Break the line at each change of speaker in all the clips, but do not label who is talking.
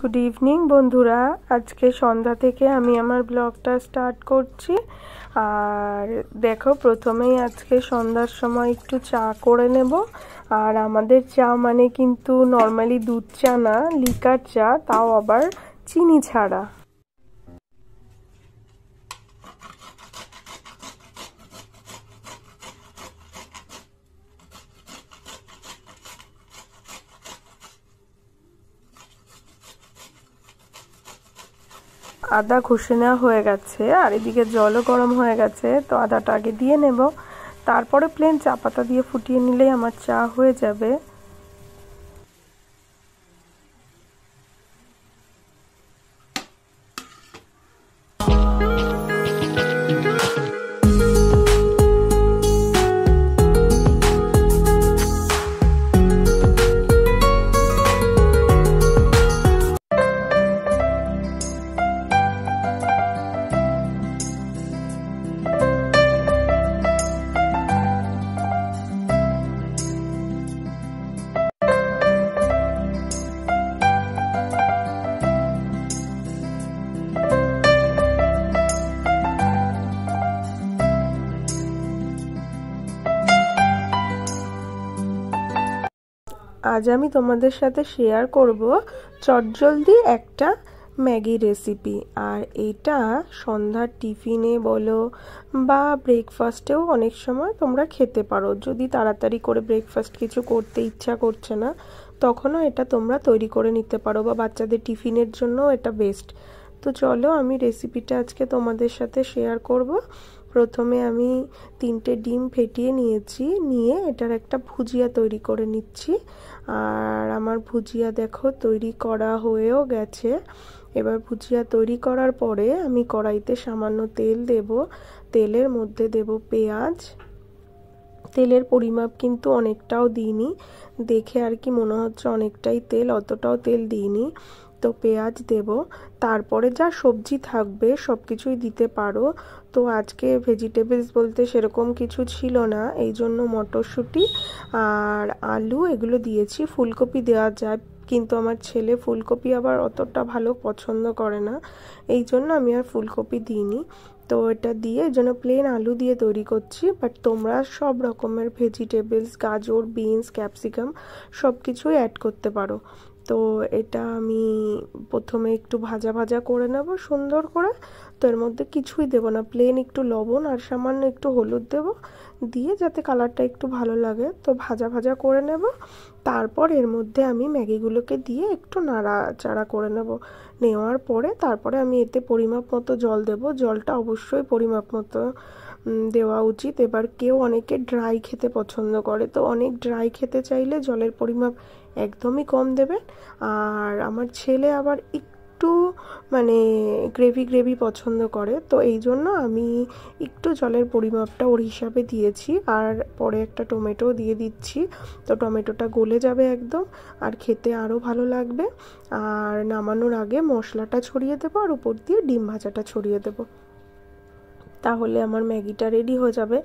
good evening বন্ধুরা আজকে সন্ধ্যা থেকে আমি আমার ব্লগটা স্টার্ট করছি আর দেখো প্রথমেই আজকে সন্ধ্যার সময় একটু চা করে নেব আর আমাদের চা মানে কিন্তু নর্মালি দুধ চা না লিকার চা তাও আবার চিনি ছাড়া আদা ঘষে নেওয়া হয়ে গেছে আর এদিকে জলও গরম হয়ে গেছে তো আদাটা আগে দিয়ে নেব তারপরে প্লেন চা পাতা দিয়ে ফুটিয়ে নিলেই আমার চা হয়ে যাবে আজ আমি তোমাদের সাথে শেয়ার করব চটজলদি একটা ম্যাগি রেসিপি আর এটা সন্ধ্যার টিফিনে বলো বা ব্রেকফাস্টেও অনেক সময় তোমরা খেতে পারো যদি তাড়াতাড়ি করে ব্রেকফাস্ট কিছু করতে ইচ্ছা করছে না তখনও এটা তোমরা তৈরি করে নিতে পারো বা বাচ্চাদের টিফিনের জন্য এটা বেস্ট তো চলো আমি রেসিপিটা আজকে তোমাদের সাথে শেয়ার করবো প্রথমে আমি তিনটে ডিম ফেটিয়ে নিয়েছি নিয়ে এটার একটা ভুজিয়া তৈরি করে নিচ্ছি আর আমার ভুজিয়া দেখো তৈরি করা হয়েও গেছে এবার ভুজিয়া তৈরি করার পরে আমি কড়াইতে সামান্য তেল দেব তেলের মধ্যে দেব পেঁয়াজ তেলের পরিমাপ কিন্তু অনেকটাও দিইনি দেখে আর কি মনে হচ্ছে অনেকটাই তেল অতটাও তেল দিইনি তো পেঁয়াজ দেব তারপরে যা সবজি থাকবে সব কিছুই দিতে পারো তো আজকে ভেজিটেবলস বলতে সেরকম কিছু ছিল না এই জন্য মটরশুঁটি আর আলু এগুলো দিয়েছি ফুলকপি দেওয়া যায় কিন্তু আমার ছেলে ফুলকপি আবার অতটা ভালো পছন্দ করে না এই জন্য আমি আর ফুলকপি দিইনি তো এটা দিয়ে এই জন্য প্লেন আলু দিয়ে তৈরি করছি বাট তোমরা সব রকমের ভেজিটেবলস গাজর বিনস ক্যাপসিকাম সব কিছুই অ্যাড করতে পারো তো এটা আমি প্রথমে একটু ভাজা ভাজা করে নেব সুন্দর করে তো এর মধ্যে কিছুই দেব না প্লেন একটু লবণ আর সামান্য একটু হলুদ দেব দিয়ে যাতে কালারটা একটু ভালো লাগে তো ভাজা ভাজা করে নেব তারপর এর মধ্যে আমি ম্যাগিগুলোকে দিয়ে একটু নাড়াচাড়া করে নেব নেওয়ার পরে তারপরে আমি এতে পরিমাপ মতো জল দেব জলটা অবশ্যই পরিমাপ মতো দেওয়া উচিত এবার কেউ অনেকে ড্রাই খেতে পছন্দ করে তো অনেক ড্রাই খেতে চাইলে জলের পরিমাপ একদমই কম দেবেন আর আমার ছেলে আবার একটু মানে গ্রেভি গ্রেভি পছন্দ করে তো এই জন্য আমি একটু জলের পরিমাপটা ওর হিসাবে দিয়েছি আর পরে একটা টমেটো দিয়ে দিচ্ছি তো টমেটোটা গলে যাবে একদম আর খেতে আরও ভালো লাগবে আর নামানোর আগে মশলাটা ছড়িয়ে দেবো আর উপর দিয়ে ডিম ভাজাটা ছড়িয়ে দেবো তাহলে আমার ম্যাগিটা রেডি হয়ে যাবে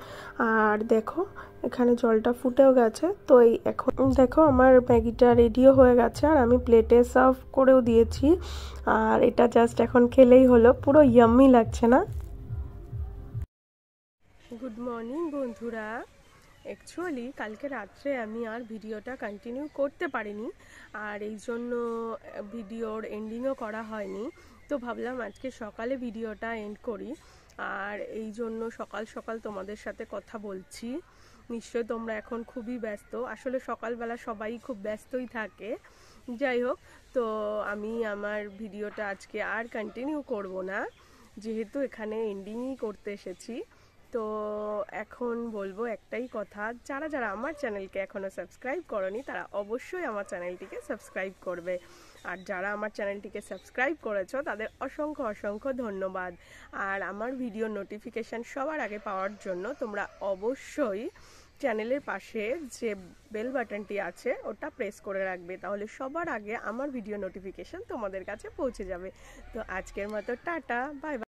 আর দেখো এখানে জলটা ফুটেও গেছে তো এই এখন দেখো আমার ম্যাগিটা রেডিও হয়ে গেছে আর আমি প্লেটে সার্ভ করেও দিয়েছি আর এটা জাস্ট এখন খেলেই হলো পুরো ইয়াম্মি লাগছে না গুড মর্নিং বন্ধুরা অ্যাকচুয়ালি কালকে রাত্রে আমি আর ভিডিওটা কন্টিনিউ করতে পারিনি আর এই জন্য ভিডিওর এন্ডিংও করা হয়নি তো ভাবলাম আজকে সকালে ভিডিওটা এন্ড করি আর এই জন্য সকাল সকাল তোমাদের সাথে কথা বলছি নিশ্চয় তোমরা এখন খুবই ব্যস্ত আসলে সকালবেলা সবাই খুব ব্যস্তই থাকে যাই হোক তো আমি আমার ভিডিওটা আজকে আর কন্টিনিউ করব না যেহেতু এখানে এন্ডিংই করতে এসেছি তো এখন বলবো একটাই কথা যারা যারা আমার চ্যানেলকে এখনও সাবস্ক্রাইব করনি তারা অবশ্যই আমার চ্যানেলটিকে সাবস্ক্রাইব করবে আর যারা আমার চ্যানেলটিকে সাবস্ক্রাইব করেছো তাদের অসংখ্য অসংখ্য ধন্যবাদ আর আমার ভিডিও নোটিফিকেশান সবার আগে পাওয়ার জন্য তোমরা অবশ্যই চ্যানেলের পাশে যে বেল বাটনটি আছে ওটা প্রেস করে রাখবে তাহলে সবার আগে আমার ভিডিও নোটিফিকেশান তোমাদের কাছে পৌঁছে যাবে তো আজকের মতো টাটা বাই বাই